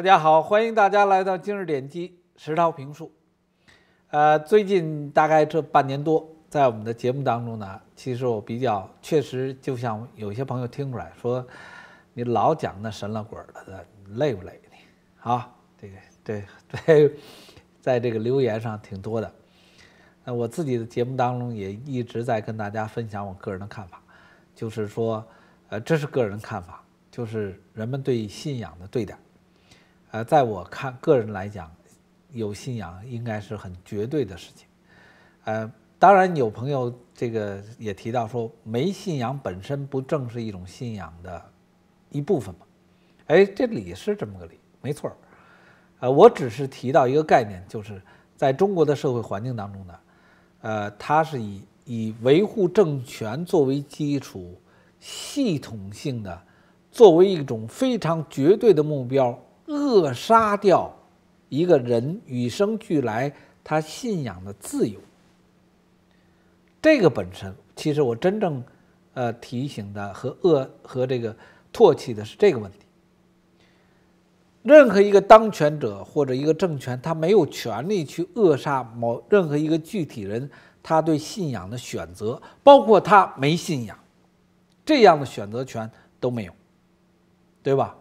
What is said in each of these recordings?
大家好，欢迎大家来到今日点击石涛评述。呃，最近大概这半年多，在我们的节目当中呢，其实我比较确实，就像有些朋友听出来，说你老讲那神了鬼了的，累不累好，啊，这个对对，在这个留言上挺多的。那我自己的节目当中也一直在跟大家分享我个人的看法，就是说，呃，这是个人看法，就是人们对信仰的对待。呃，在我看，个人来讲，有信仰应该是很绝对的事情。呃，当然，有朋友这个也提到说，没信仰本身不正是一种信仰的一部分吗？哎，这里是这么个理，没错儿。呃，我只是提到一个概念，就是在中国的社会环境当中呢，呃，它是以以维护政权作为基础，系统性的作为一种非常绝对的目标。扼杀掉一个人与生俱来他信仰的自由，这个本身，其实我真正呃提醒的和恶和这个唾弃的是这个问题。任何一个当权者或者一个政权，他没有权利去扼杀某任何一个具体人他对信仰的选择，包括他没信仰，这样的选择权都没有，对吧？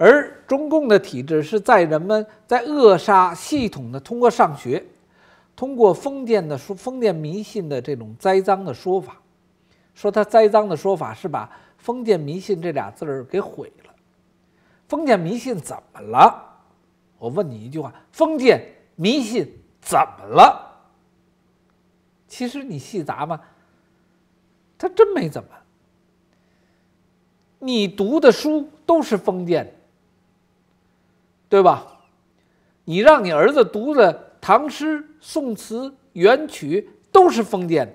而中共的体制是在人们在扼杀系统的通过上学，通过封建的说封建迷信的这种栽赃的说法，说他栽赃的说法是把封建迷信这俩字儿给毁了。封建迷信怎么了？我问你一句话：封建迷信怎么了？其实你细琢磨，他真没怎么。你读的书都是封建。对吧？你让你儿子读的唐诗、宋词、元曲都是封建的。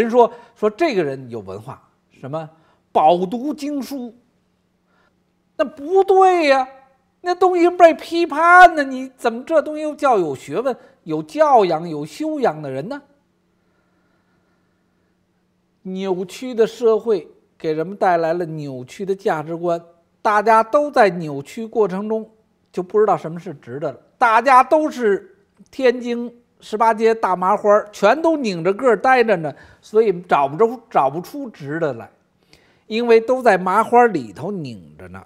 人说说这个人有文化，什么饱读经书，那不对呀！那东西被批判呢，你怎么这东西又叫有学问、有教养、有修养的人呢？扭曲的社会给人们带来了扭曲的价值观。大家都在扭曲过程中，就不知道什么是直的了。大家都是天津十八街大麻花，全都拧着个儿待着呢，所以找不着、找不出直的来，因为都在麻花里头拧着呢。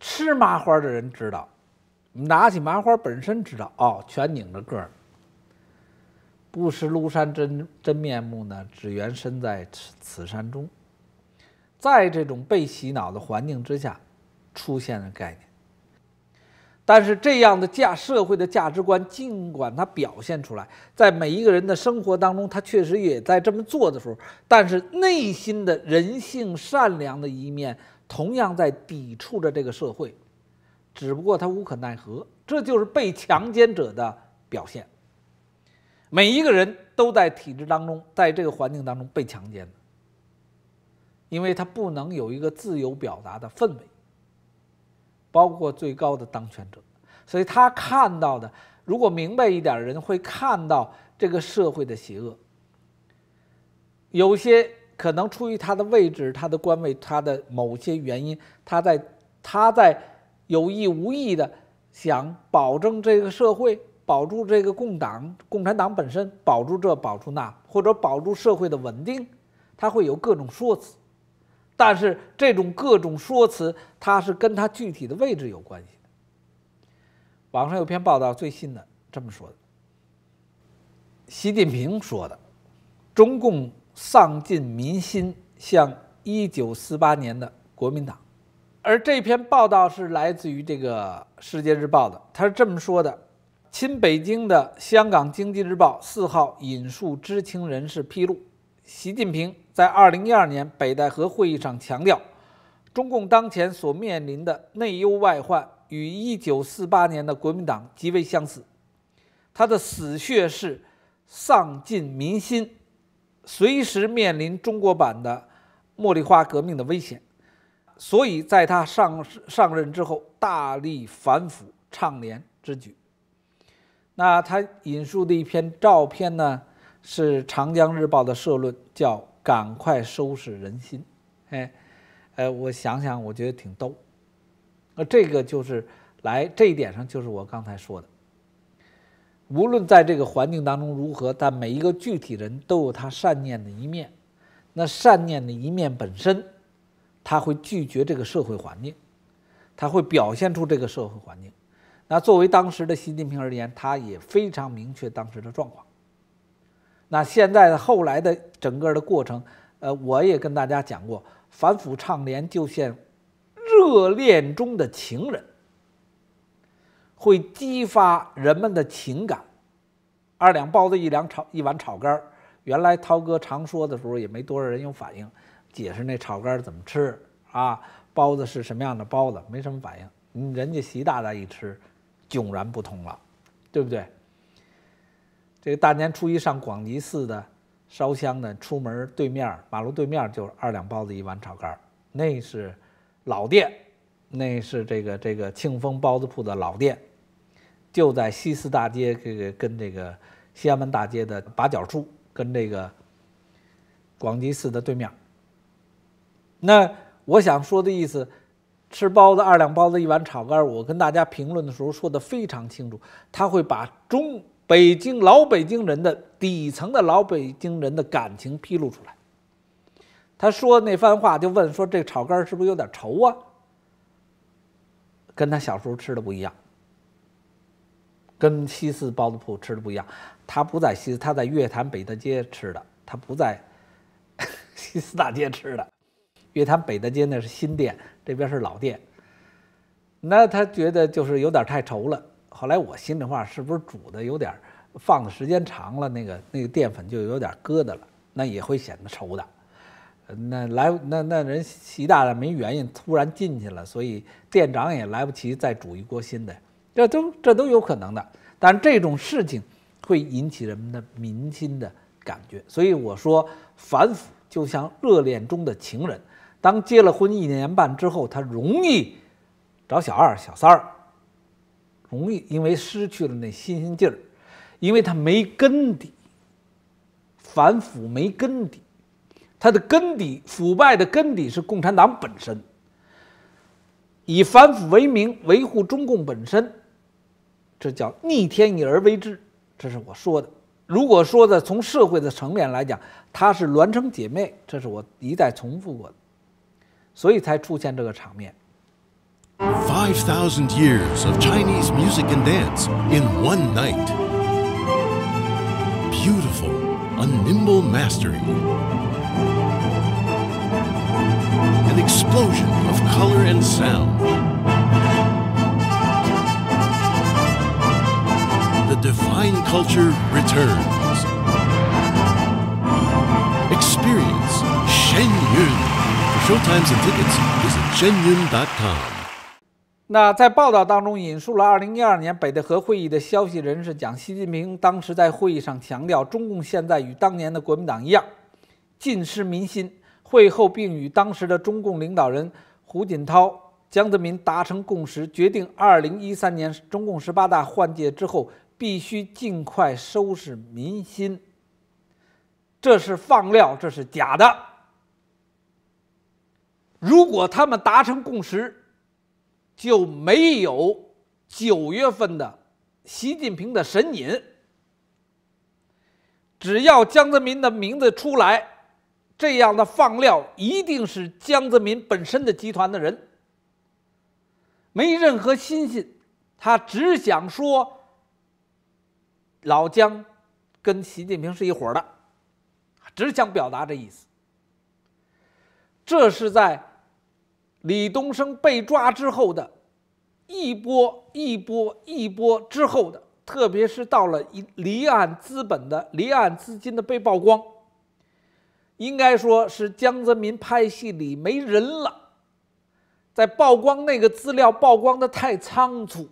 吃麻花的人知道，拿起麻花本身知道哦，全拧着个儿。不识庐山真真面目呢，只缘身在此此山中。在这种被洗脑的环境之下，出现了概念。但是这样的价社会的价值观，尽管它表现出来，在每一个人的生活当中，他确实也在这么做的时候，但是内心的人性善良的一面，同样在抵触着这个社会。只不过他无可奈何，这就是被强奸者的表现。每一个人都在体制当中，在这个环境当中被强奸的。因为他不能有一个自由表达的氛围，包括最高的当权者，所以他看到的，如果明白一点人会看到这个社会的邪恶。有些可能出于他的位置、他的官位、他的某些原因，他在他在有意无意的想保证这个社会，保住这个共党、共产党本身，保住这、保住那，或者保住社会的稳定，他会有各种说辞。但是这种各种说辞，它是跟它具体的位置有关系。网上有篇报道，最新的这么说的：习近平说的，中共丧尽民心，像1948年的国民党。而这篇报道是来自于这个《世界日报》的，他是这么说的：亲北京的《香港经济日报》四号引述知情人士披露，习近平。在二零一二年北戴河会议上强调，中共当前所面临的内忧外患与一九四八年的国民党极为相似，他的死穴是丧尽民心，随时面临中国版的茉莉花革命的危险，所以在他上上任之后大力反腐倡廉之举。那他引述的一篇照片呢，是《长江日报》的社论，叫。赶快收拾人心，哎，呃，我想想，我觉得挺逗。那这个就是来这一点上，就是我刚才说的。无论在这个环境当中如何，但每一个具体人都有他善念的一面。那善念的一面本身，他会拒绝这个社会环境，他会表现出这个社会环境。那作为当时的习近平而言，他也非常明确当时的状况。那现在的后来的整个的过程，呃，我也跟大家讲过，反腐倡廉就像热恋中的情人，会激发人们的情感。二两包子一两炒一碗炒肝儿，原来涛哥常说的时候也没多少人有反应，解释那炒肝怎么吃啊，包子是什么样的包子，没什么反应。人家习大大一吃，迥然不同了，对不对？这个大年初一上广济寺的烧香的，出门对面马路对面就是二两包子一碗炒肝儿，那是老店，那是这个这个庆丰包子铺的老店，就在西四大街这个跟这个西安门大街的八角处，跟这个广济寺的对面。那我想说的意思，吃包子二两包子一碗炒肝儿，我跟大家评论的时候说的非常清楚，他会把中。北京老北京人的底层的老北京人的感情披露出来，他说那番话就问说：“这炒肝是不是有点稠啊？跟他小时候吃的不一样，跟西四包子铺吃的不一样。他不在西，他在月坛北大街吃的，他不在 西四大街吃的。月坛北大街那是新店，这边是老店。那他觉得就是有点太稠了。”后来我心里话，是不是煮的有点放的时间长了，那个那个淀粉就有点疙瘩了，那也会显得稠的。那来那那人习大大没原因突然进去了，所以店长也来不及再煮一锅新的，这都这都有可能的。但这种事情会引起人们的民心的感觉，所以我说反腐就像热恋中的情人，当结了婚一年半之后，他容易找小二小三儿。容易，因为失去了那新鲜劲儿，因为它没根底。反腐没根底，它的根底，腐败的根底是共产党本身。以反腐为名维护中共本身，这叫逆天意而为之。这是我说的。如果说的从社会的层面来讲，它是孪生姐妹，这是我一再重复过的，所以才出现这个场面。5,000 years of Chinese music and dance in one night. Beautiful, a nimble mastery. An explosion of color and sound. The divine culture returns. Experience Shen Yun. For showtimes and tickets, visit shenyun.com. 那在报道当中引述了2012年北戴河会议的消息人士讲，习近平当时在会议上强调，中共现在与当年的国民党一样，尽失民心。会后并与当时的中共领导人胡锦涛、江泽民达成共识，决定2013年中共十八大换届之后，必须尽快收拾民心。这是放料，这是假的。如果他们达成共识。就没有九月份的习近平的神隐。只要江泽民的名字出来，这样的放料一定是江泽民本身的集团的人，没任何心性，他只想说老江跟习近平是一伙的，只想表达这意思。这是在。李东生被抓之后的，一波一波一波之后的，特别是到了离离岸资本的离岸资金的被曝光，应该说是江泽民拍戏里没人了，在曝光那个资料曝光的太仓促，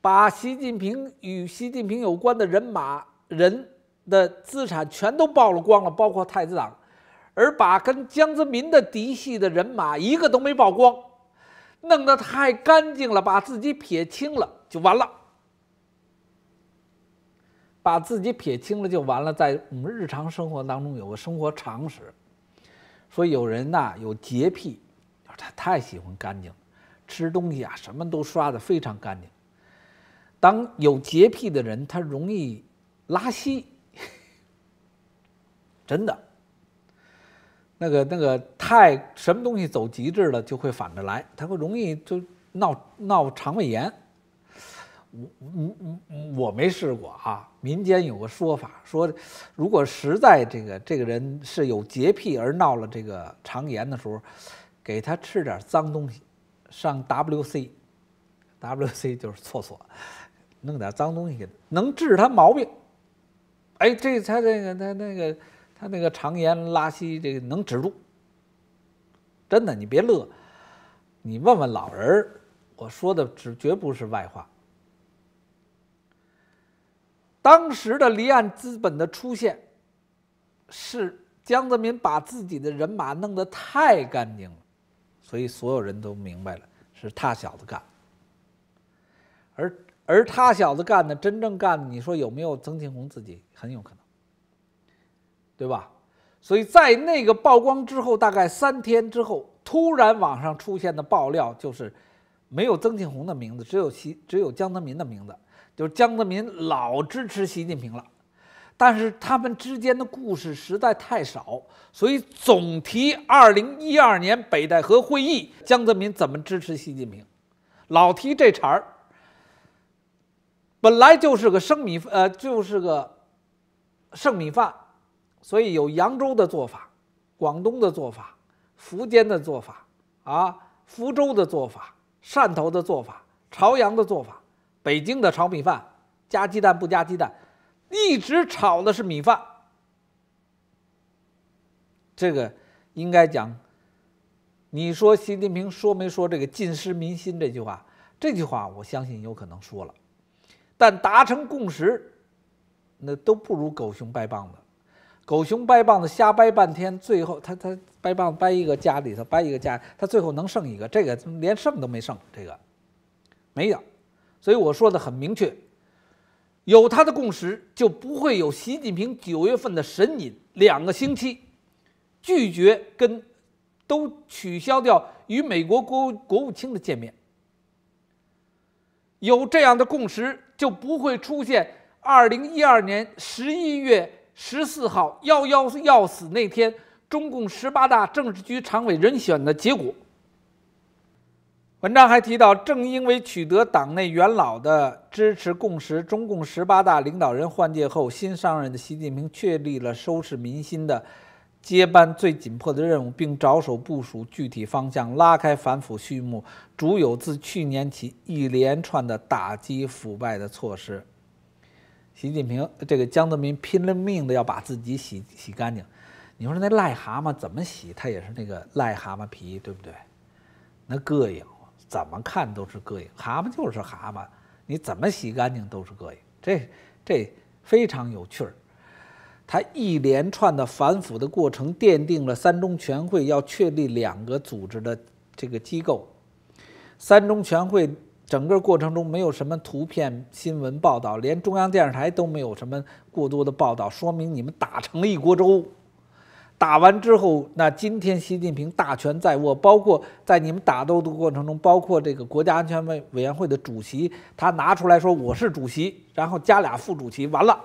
把习近平与习近平有关的人马人的资产全都曝了光了，包括太子党。而把跟江泽民的嫡系的人马一个都没曝光，弄得太干净了，把自己撇清了就完了。把自己撇清了就完了。在我们日常生活当中有个生活常识，说有人呐有洁癖，他太喜欢干净，吃东西啊什么都刷的非常干净。当有洁癖的人，他容易拉稀，真的。那个那个太什么东西走极致了，就会反着来，他会容易就闹闹肠胃炎。我嗯嗯，我没试过啊。民间有个说法说，如果实在这个这个人是有洁癖而闹了这个肠炎的时候，给他吃点脏东西，上 WC，WC 就是厕所，弄点脏东西给能治他毛病。哎，这他那个他那个。他那个肠炎拉稀，这个能止住？真的，你别乐，你问问老人儿，我说的只绝不是外话。当时的离岸资本的出现，是江泽民把自己的人马弄得太干净了，所以所有人都明白了，是他小子干。而而他小子干的真正干的，你说有没有曾庆红自己很有可能？对吧？所以在那个曝光之后，大概三天之后，突然网上出现的爆料就是，没有曾庆红的名字，只有习，只有江泽民的名字。就是江泽民老支持习近平了，但是他们之间的故事实在太少，所以总提二零一二年北戴河会议，江泽民怎么支持习近平，老提这茬儿。本来就是个生米，呃，就是个剩米饭。所以有扬州的做法，广东的做法，福建的做法，啊，福州的做法，汕头的做法，朝阳的做法，北京的炒米饭加鸡蛋不加鸡蛋，一直炒的是米饭。这个应该讲，你说习近平说没说这个“尽失民心”这句话？这句话我相信有可能说了，但达成共识，那都不如狗熊掰棒子。狗熊掰棒子，瞎掰半天，最后他他掰棒子掰一个家里头掰一个家，他最后能剩一个？这个连剩都没剩，这个没有。所以我说的很明确，有他的共识，就不会有习近平九月份的神隐，两个星期拒绝跟都取消掉与美国国国务卿的见面。有这样的共识，就不会出现二零一二年十一月。十四号幺幺要死那天，中共十八大政治局常委人选的结果。文章还提到，正因为取得党内元老的支持共识，中共十八大领导人换届后，新上任的习近平确立了收视民心的接班最紧迫的任务，并着手部署具体方向，拉开反腐序幕，主有自去年起一连串的打击腐败的措施。习近平这个江泽民拼了命的要把自己洗洗干净，你说那癞蛤蟆怎么洗？它也是那个癞蛤蟆皮，对不对？那膈应，怎么看都是膈应。蛤蟆就是蛤蟆，你怎么洗干净都是膈应。这这非常有趣儿。他一连串的反腐的过程，奠定了三中全会要确立两个组织的这个机构。三中全会。整个过程中没有什么图片新闻报道，连中央电视台都没有什么过多的报道，说明你们打成了一锅粥。打完之后，那今天习近平大权在握，包括在你们打斗的过程中，包括这个国家安全委委员会的主席，他拿出来说我是主席，然后加俩副主席，完了，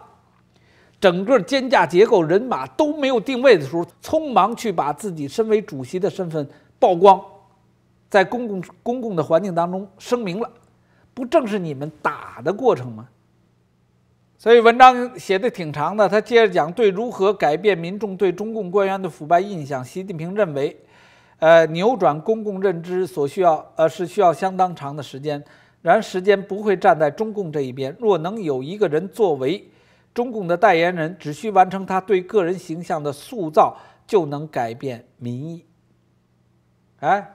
整个肩架结构人马都没有定位的时候，匆忙去把自己身为主席的身份曝光。在公共公共的环境当中声明了，不正是你们打的过程吗？所以文章写的挺长的。他接着讲，对如何改变民众对中共官员的腐败印象，习近平认为，呃，扭转公共认知所需要呃是需要相当长的时间。然时间不会站在中共这一边。若能有一个人作为中共的代言人，只需完成他对个人形象的塑造，就能改变民意。哎。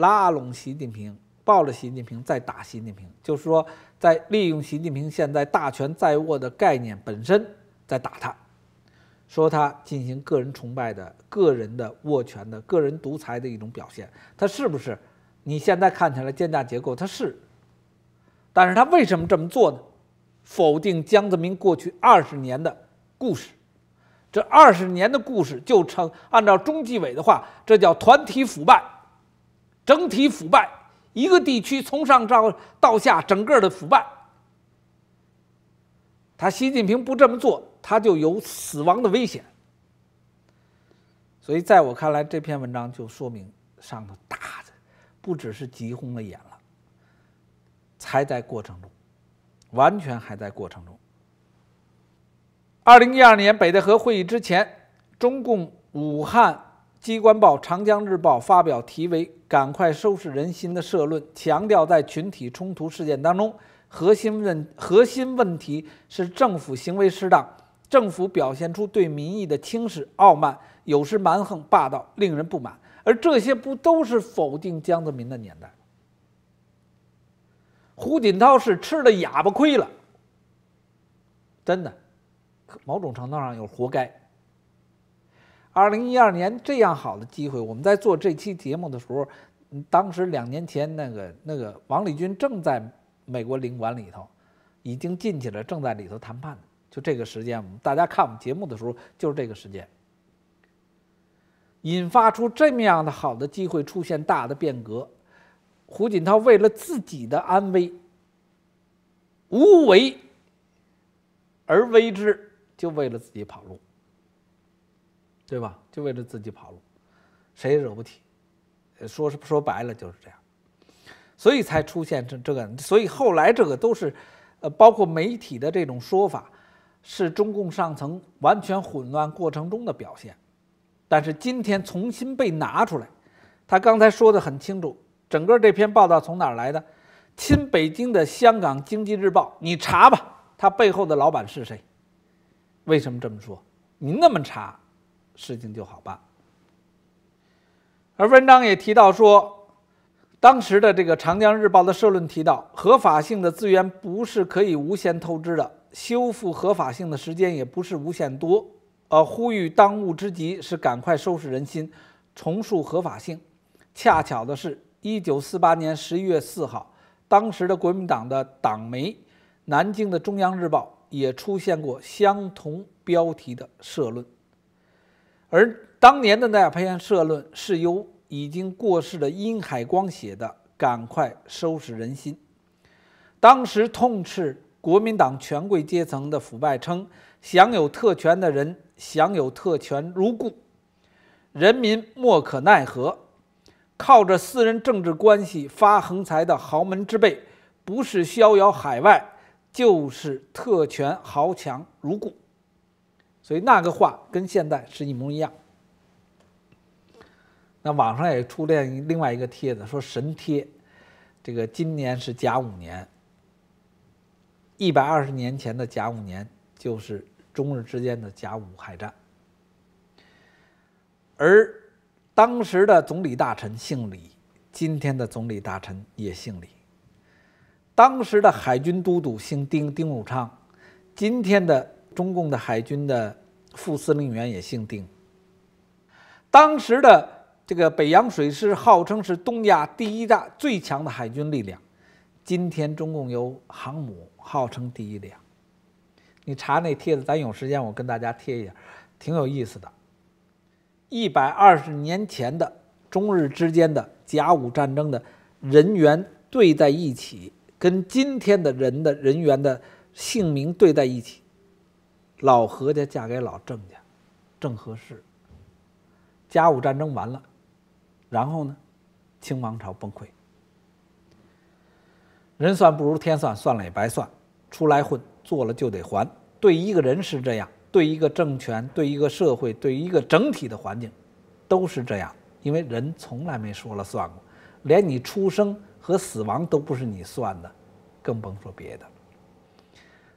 拉拢习近平，抱着习近平，再打习近平，就是说，在利用习近平现在大权在握的概念本身，在打他，说他进行个人崇拜的、个人的握权的、个人独裁的一种表现。他是不是？你现在看起来奸诈结构，他是，但是他为什么这么做呢？否定江泽民过去二十年的故事，这二十年的故事就称按照中纪委的话，这叫团体腐败。整体腐败，一个地区从上到到下整个的腐败，他习近平不这么做，他就有死亡的危险。所以在我看来，这篇文章就说明上头大的不只是急红了眼了，才在过程中，完全还在过程中。二零一二年北戴河会议之前，中共武汉。《机关报》《长江日报》发表题为“赶快收拾人心”的社论，强调在群体冲突事件当中，核心问核心问题是政府行为失当，政府表现出对民意的轻视、傲慢，有时蛮横霸道，令人不满。而这些不都是否定江泽民的年代？胡锦涛是吃了哑巴亏了，真的，某种程度上有活该。二零一二年这样好的机会，我们在做这期节目的时候，当时两年前那个那个王立军正在美国领馆里头，已经进去了，正在里头谈判。就这个时间，我们大家看我们节目的时候就是这个时间，引发出这么样的好的机会出现大的变革。胡锦涛为了自己的安危，无为而为之，就为了自己跑路。对吧？就为了自己跑路，谁也惹不起。说是说白了就是这样，所以才出现这这个。所以后来这个都是，呃，包括媒体的这种说法，是中共上层完全混乱过程中的表现。但是今天重新被拿出来，他刚才说的很清楚，整个这篇报道从哪儿来的？亲北京的《香港经济日报》，你查吧，他背后的老板是谁？为什么这么说？你那么查？事情就好办。而文章也提到说，当时的这个《长江日报》的社论提到，合法性的资源不是可以无限透支的，修复合法性的时间也不是无限多。呃，呼吁当务之急是赶快收拾人心，重塑合法性。恰巧的是，一九四八年十一月四号，当时的国民党的党媒《南京的中央日报》也出现过相同标题的社论。而当年的《那篇培社论》是由已经过世的殷海光写的。赶快收拾人心，当时痛斥国民党权贵阶层的腐败，称享有特权的人享有特权如故，人民莫可奈何。靠着私人政治关系发横财的豪门之辈，不是逍遥海外，就是特权豪强如故。所以那个话跟现在是一模一样。那网上也出现另外一个帖子，说神贴。这个今年是甲午年，一百二十年前的甲午年就是中日之间的甲午海战，而当时的总理大臣姓李，今天的总理大臣也姓李，当时的海军都督姓丁，丁汝昌，今天的。中共的海军的副司令员也姓丁。当时的这个北洋水师号称是东亚第一大最强的海军力量。今天中共有航母，号称第一辆。你查那帖子，咱有时间我跟大家贴一下，挺有意思的。一百二十年前的中日之间的甲午战争的人员对在一起，跟今天的人的人员的姓名对在一起。老何家嫁给老郑家，正合适。甲午战争完了，然后呢，清王朝崩溃。人算不如天算，算了也白算。出来混，做了就得还。对一个人是这样，对一个政权，对一个社会，对一个整体的环境，都是这样。因为人从来没说了算过，连你出生和死亡都不是你算的，更甭说别的。